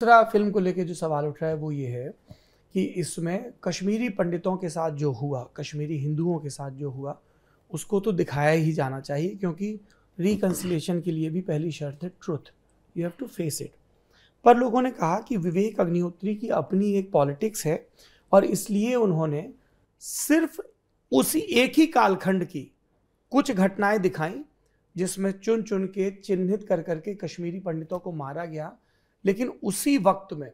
दूसरा फिल्म को लेकर जो सवाल उठ रहा है वो ये है कि इसमें कश्मीरी पंडितों के साथ जो हुआ कश्मीरी हिंदुओं के साथ जो हुआ उसको तो दिखाया ही जाना चाहिए क्योंकि रिकन्सिलेशन के लिए भी पहली शर्त है truth you have to face it पर लोगों ने कहा कि विवेक अग्निहोत्री की अपनी एक पॉलिटिक्स है और इसलिए उन्होंने सिर्फ उसी एक ही कालखंड की कुछ घटनाएं दिखाई जिसमें चुन चुन के चिन्हित कर करके कश्मीरी पंडितों को मारा गया लेकिन उसी वक्त में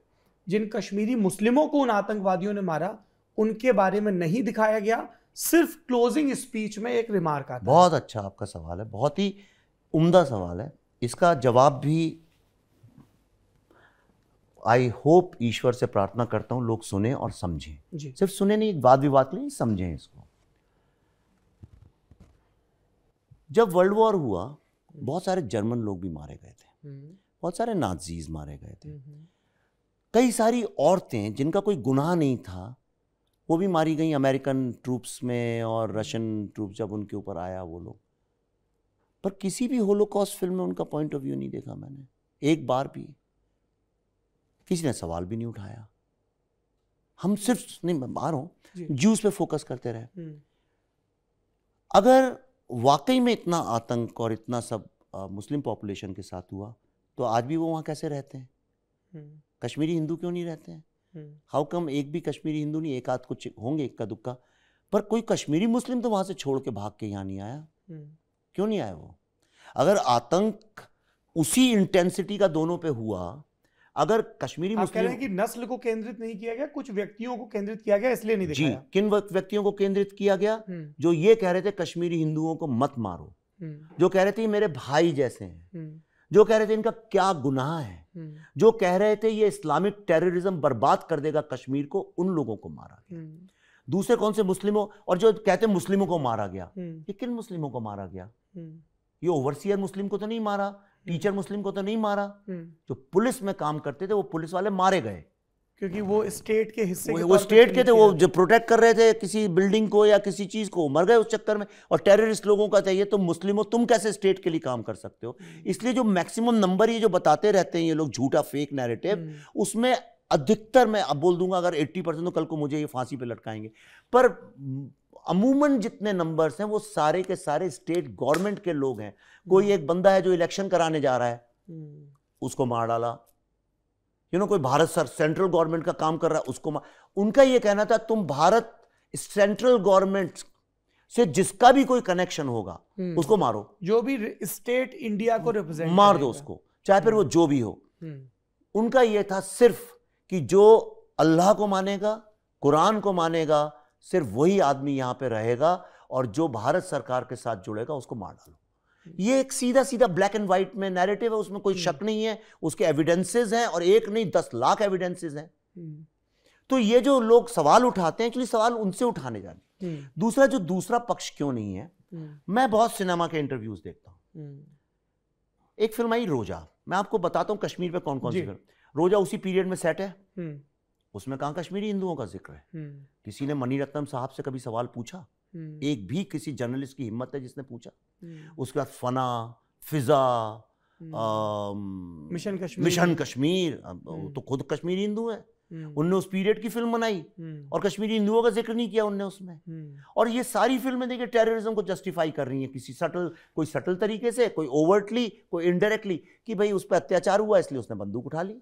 जिन कश्मीरी मुस्लिमों को उन आतंकवादियों ने मारा उनके बारे में नहीं दिखाया गया सिर्फ क्लोजिंग स्पीच में एक रिमार्क आता बहुत अच्छा आपका सवाल है बहुत ही उम्दा सवाल है इसका जवाब भी आई होप ईश्वर से प्रार्थना करता हूं लोग सुने और समझें सिर्फ सुने नहीं वाद विवाद नहीं समझें इसको जब वर्ल्ड वॉर हुआ बहुत सारे जर्मन लोग भी मारे गए थे हम्म। बहुत सारे नाजीज मारे गए थे हम्म, हम्म। कई सारी औरतें जिनका कोई गुनाह नहीं था वो भी मारी गई अमेरिकन ट्रूप्स में और रशियन ट्रूप जब उनके ऊपर आया वो लोग पर किसी भी होलोकॉस्ट फिल्म में उनका पॉइंट ऑफ व्यू नहीं देखा मैंने एक बार भी किसी ने सवाल भी नहीं उठाया हम सिर्फ नहीं मैं बाहर हूं जूस पे फोकस करते रहे हम्म। अगर वाकई में इतना आतंक और इतना सब आ, मुस्लिम पॉपुलेशन के साथ हुआ तो आज भी वो वहाँ कैसे रहते हैं हम्म। कश्मीरी हिंदू क्यों नहीं रहते हैं हाउ कम हम्म। एक भी कश्मीरी हिंदू नहीं एक आध कुछ होंगे इक्का दुक्का पर कोई कश्मीरी मुस्लिम तो वहां से छोड़ के भाग के यहाँ नहीं आया हम्म। क्यों नहीं आया वो अगर आतंक उसी इंटेंसिटी का दोनों पे हुआ अगर कश्मीरी मुस्लिम कह रहे हैं कि नस्ल को केंद्रित नहीं किया गया कुछ व्यक्तियों को केंद्रित किया गया इसलिए नहीं जी किन व्यक्तियों को केंद्रित किया गया जो ये कह रहे थे कश्मीरी हिंदुओं को मत मारो जो कह रहे थे मेरे भाई जैसे हैं जो कह रहे थे इनका क्या गुनाह है हम्म। जो कह रहे थे ये इस्लामिक टेररिज्म बर्बाद कर देगा कश्मीर को उन लोगों को मारा गया हम्म। दूसरे कौन से मुस्लिमों और जो कहते मुस्लिमों को मारा गया हम्म। ये किन मुस्लिमों को मारा गया ये ओवरसियर मुस्लिम को तो नहीं मारा टीचर मुस्लिम को तो नहीं मारा जो पुलिस में काम करते थे वो पुलिस वाले मारे गए क्योंकि वो स्टेट के हिस्से वो, स्टेट के थे वो जो प्रोटेक्ट कर रहे थे किसी बिल्डिंग को या किसी चीज़ को मर गए उस चक्कर में और टेररिस्ट लोगों का चाहिए तो मुस्लिम हो तुम कैसे स्टेट के लिए काम कर सकते हो इसलिए जो मैक्सिमम नंबर ये जो बताते रहते हैं ये लोग झूठा फेक नैरेटिव हम्म। उसमें अधिकतर मैं अब बोल दूंगा अगर 80 परसेंट तो कल को मुझे ये फांसी पे लटकाएंगे पर अमूमन जितने नंबर्स हैं वो सारे के सारे स्टेट गवर्नमेंट के लोग हैं कोई हम्म। एक बंदा है जो इलेक्शन कराने जा रहा है हम्म। उसको मार डाला यू नो कोई भारत सर सेंट्रल गवर्नमेंट का काम कर रहा है उसको उनका ये कहना था तुम भारत सेंट्रल गवर्नमेंट से जिसका भी कोई कनेक्शन होगा हम्म। उसको मारो जो भी स्टेट इंडिया को रिप्रेजेंट मार दो उसको चाहे फिर वो जो भी हो हम्म। उनका ये था सिर्फ कि जो अल्लाह को मानेगा कुरान को मानेगा सिर्फ वही आदमी यहां पे रहेगा और जो भारत सरकार के साथ जुड़ेगा उसको मार डालो ये एक सीधा सीधा ब्लैक एंड व्हाइट में नैरेटिव है उसमें कोई हम्म। शक नहीं है उसके एविडेंसेस हैं और एक नहीं दस लाख एविडेंसेस हैं हम्म। तो ये जो लोग सवाल उठाते हैं एक्चुअली सवाल उनसे उठाने जाने हम्म। दूसरा जो दूसरा पक्ष क्यों नहीं है मैं बहुत सिनेमा के इंटरव्यूज देखता हूँ एक फिल्म आई रोजा मैं आपको बताता हूँ कश्मीर पे कौन कौन सी फिल्म रोजा उसी पीरियड में सेट है उसमें कहा कश्मीरी हिंदुओं का जिक्र है किसी ने मनी रत्नम साहब से कभी सवाल पूछा हम्म। एक भी किसी जर्नलिस्ट की हिम्मत है जिसने पूछा हम्म। उसके बाद फना फिजा हम्म। मिशन कश्मीर मिशन कश्मीर तो खुद कश्मीरी हिंदू है उनने उस पीरियड की फिल्म बनाई और कश्मीरी हिंदुओं का जिक्र नहीं किया उनने उसमें और ये सारी फिल्में देखिए टेररिज्म को जस्टिफाई कर रही हैं किसी सटल कोई सटल तरीके से कोई ओवर्टली कोई इनडायरेक्टली कि भाई उस पर अत्याचार हुआ इसलिए उसने बंदूक उठा ली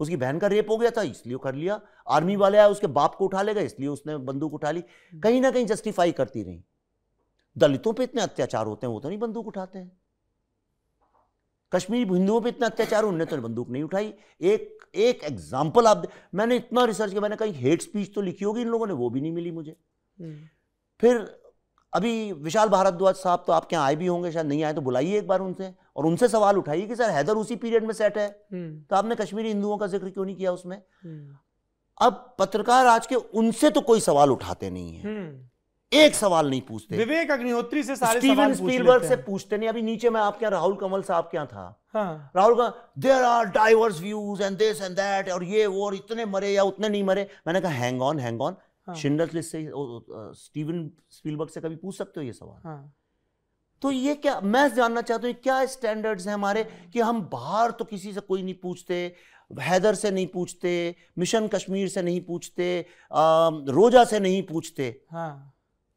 उसकी बहन का रेप हो गया था इसलिए कर लिया आर्मी वाले आए उसके बाप को उठा लेगा इसलिए उसने बंदूक उठा ली हम्म। कहीं ना कहीं जस्टिफाई करती रही दलितों पे इतने अत्याचार होते हैं वो तो नहीं बंदूक उठाते हैं कश्मीरी हिंदुओं पे इतना अत्याचार उनने तो बंदूक नहीं उठाई एक एक एग्जाम्पल आप मैंने इतना रिसर्च किया मैंने कहीं हेट स्पीच तो लिखी होगी इन लोगों ने वो भी नहीं मिली मुझे हम्म। फिर अभी विशाल भारद्वाज साहब तो आपके यहाँ आए भी होंगे शायद नहीं आए तो बुलाइए एक बार उनसे और उनसे सवाल उठाइए कि सर हैदर उसी पीरियड में सेट है हम्म। तो आपने कश्मीरी हिंदुओं का जिक्र क्यों नहीं किया उसमें हम्म। अब पत्रकार आज के उनसे तो कोई सवाल उठाते नहीं है हम्म। एक सवाल नहीं पूछते विवेक अग्निहोत्री से सारे स्टीवन स्पीलबर्ग से पूछते नहीं अभी नीचे मैं आपके यहाँ राहुल कमल साहब क्या था हाँ। राहुल का there are diverse views and this and that और ये वो और इतने मरे या उतने नहीं मरे मैंने कहा हैंग ऑन हैंग ऑन हाँ। शिंडल लिस्ट से स्टीवन स्पीलबर्ग से कभी पूछ सकते हो ये सवाल हाँ। तो ये क्या मैं जानना चाहता हूँ क्या स्टैंडर्ड्स हैं हमारे कि हम बाहर तो किसी से कोई नहीं पूछते हैदर से नहीं पूछते मिशन कश्मीर से नहीं पूछते आ, रोजा से नहीं पूछते हाँ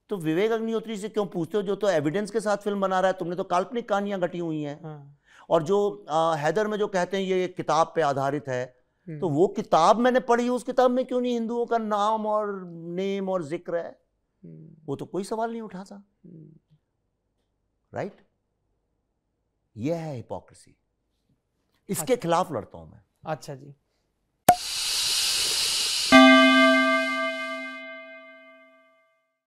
तो विवेक अग्निहोत्री से क्यों पूछते हो जो तो एविडेंस के साथ फिल्म बना रहा है तुमने तो काल्पनिक कहानियां घटी हुई हैं हाँ। और जो आ, हैदर में जो कहते हैं ये किताब पे आधारित है हम्म। तो वो किताब मैंने पढ़ी उस किताब में क्यों नहीं हिंदुओं का नाम और नेम और जिक्र है हम्म। वो तो कोई सवाल नहीं उठाता हम्म। राइट यह है हिपोक्रेसी इसके अच्छा। खिलाफ लड़ता हूं मैं अच्छा जी